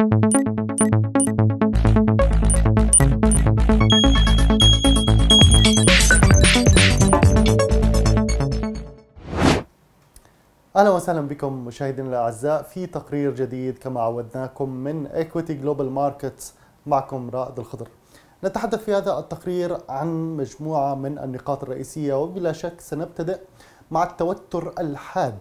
اهلا وسهلا بكم مشاهدينا الاعزاء في تقرير جديد كما عودناكم من ايكويتي جلوبال ماركتس معكم رائد الخضر. نتحدث في هذا التقرير عن مجموعه من النقاط الرئيسيه وبلا شك سنبتدئ مع التوتر الحاد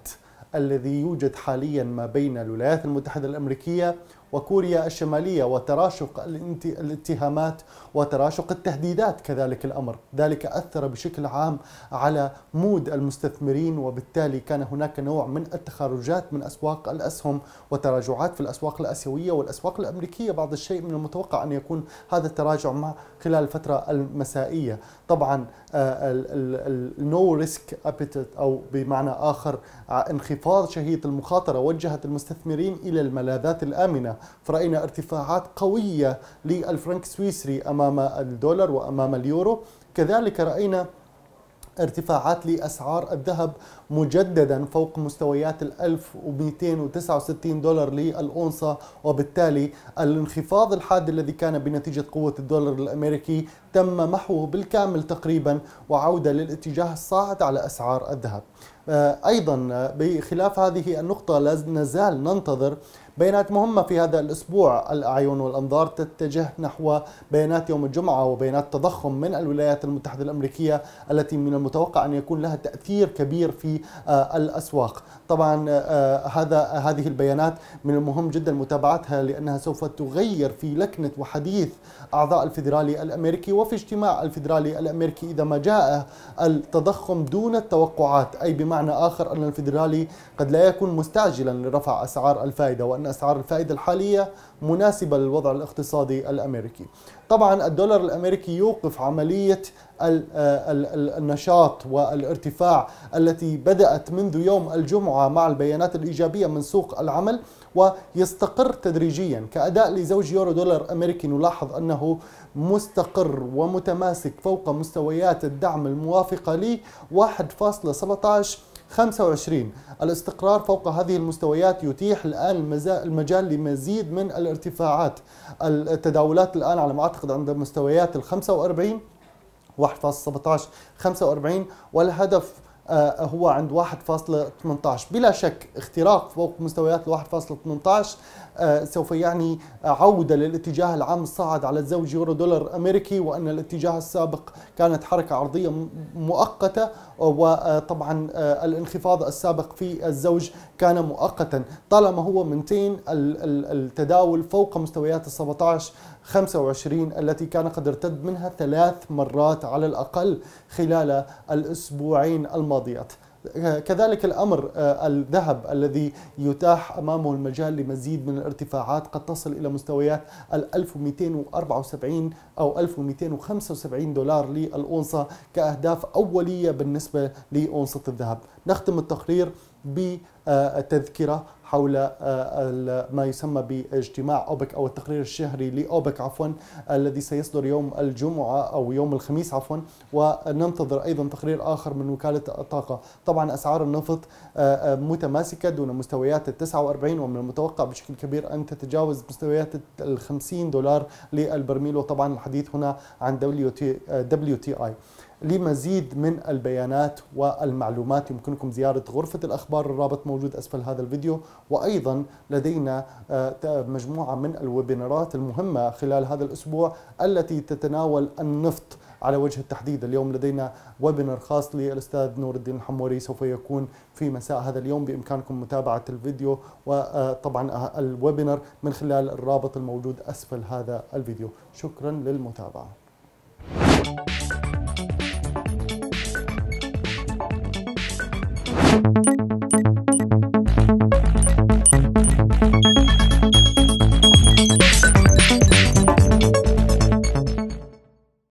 الذي يوجد حاليا ما بين الولايات المتحده الامريكيه وكوريا الشمالية وتراشق الاتهامات وتراشق التهديدات كذلك الأمر ذلك أثر بشكل عام على مود المستثمرين وبالتالي كان هناك نوع من التخرجات من أسواق الأسهم وتراجعات في الأسواق الآسيوية والأسواق الأمريكية بعض الشيء من المتوقع أن يكون هذا التراجع مع خلال الفترة المسائية طبعا النو ريسك ابيتيت أو بمعنى آخر آه، انخفاض شهية المخاطرة وجهت المستثمرين إلى الملاذات الآمنة فرأينا ارتفاعات قوية للفرنك السويسري أمام الدولار وأمام اليورو كذلك رأينا ارتفاعات لأسعار الذهب مجددا فوق مستويات ال 1269 دولار للأونصة وبالتالي الانخفاض الحاد الذي كان بنتيجة قوة الدولار الأمريكي تم محوه بالكامل تقريبا وعودة للاتجاه الصاعد على أسعار الذهب آه، أيضا آه، بخلاف هذه النقطة لا نزال ننتظر بيانات مهمة في هذا الأسبوع الأعين والأنظار تتجه نحو بيانات يوم الجمعة وبيانات تضخم من الولايات المتحدة الأمريكية التي من المتوقع أن يكون لها تأثير كبير في آه، الأسواق طبعا هذا هذه البيانات من المهم جدا متابعتها لأنها سوف تغير في لكنة وحديث أعضاء الفيدرالي الأمريكي وفي اجتماع الفيدرالي الأمريكي إذا ما جاء التضخم دون التوقعات أي بمعنى بمعنى آخر أن الفيدرالي قد لا يكون مستعجلا لرفع أسعار الفائدة وأن أسعار الفائدة الحالية مناسبة للوضع الاقتصادي الأمريكي طبعا الدولار الأمريكي يوقف عملية آه، النشاط والارتفاع التي بدأت منذ يوم الجمعة مع البيانات الإيجابية من سوق العمل ويستقر تدريجيا كأداء لزوج يورو دولار أمريكي نلاحظ أنه مستقر ومتماسك فوق مستويات الدعم الموافقة ل 1.17 25 الاستقرار فوق هذه المستويات يتيح الآن المجال لمزيد من الارتفاعات التداولات الآن على ما أعتقد عند مستويات ال 45 1.17 45 والهدف آه، هو عند 1.18 بلا شك اختراق فوق مستويات 1.18 آه، سوف يعني عودة للاتجاه العام الصاعد على الزوج يورو دولار أمريكي وأن الاتجاه السابق كانت حركة عرضية مؤقتة وطبعا آه، الانخفاض السابق في الزوج كان مؤقتا طالما هو منتين التداول فوق مستويات ال 17 25 التي كان قد ارتد منها ثلاث مرات على الأقل خلال الأسبوعين الماضيين القضاضيات كذلك الامر آه، الذهب الذي يتاح امامه المجال لمزيد من الارتفاعات قد تصل الى مستويات ال 1274 او 1275 دولار للاونصه كاهداف اوليه بالنسبه لاونصه الذهب. نختم التقرير بتذكره حول آه، ما يسمى باجتماع أوبك أو التقرير الشهري لأوبك عفوا الذي سيصدر يوم الجمعة أو يوم الخميس عفوا وننتظر أيضا تقرير آخر من وكالة الطاقة طبعا أسعار النفط آه، آه، متماسكة دون مستويات ال 49 ومن المتوقع بشكل كبير أن تتجاوز مستويات ال 50 دولار للبرميل وطبعا الحديث هنا عن دبليو تي اي لمزيد من البيانات والمعلومات يمكنكم زيارة غرفة الأخبار الرابط موجود أسفل هذا الفيديو وأيضا لدينا آه، مجموعة من الويبينارات المهمة خلال هذا الأسبوع التي تتناول النفط على وجه التحديد اليوم لدينا ويبنر خاص للأستاذ نور الدين الحموري سوف يكون في مساء هذا اليوم بإمكانكم متابعة الفيديو وطبعا آه، الويبنر آه، من خلال الرابط الموجود أسفل هذا الفيديو شكرا للمتابعة